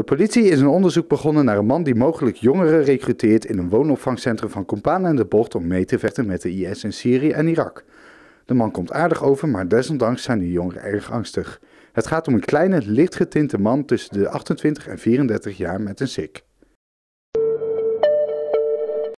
De politie is een onderzoek begonnen naar een man die mogelijk jongeren recruteert in een woonopvangcentrum van Compaan en de Bocht om mee te vechten met de IS in Syrië en Irak. De man komt aardig over, maar desondanks zijn de jongeren erg angstig. Het gaat om een kleine, lichtgetinte man tussen de 28 en 34 jaar met een sik.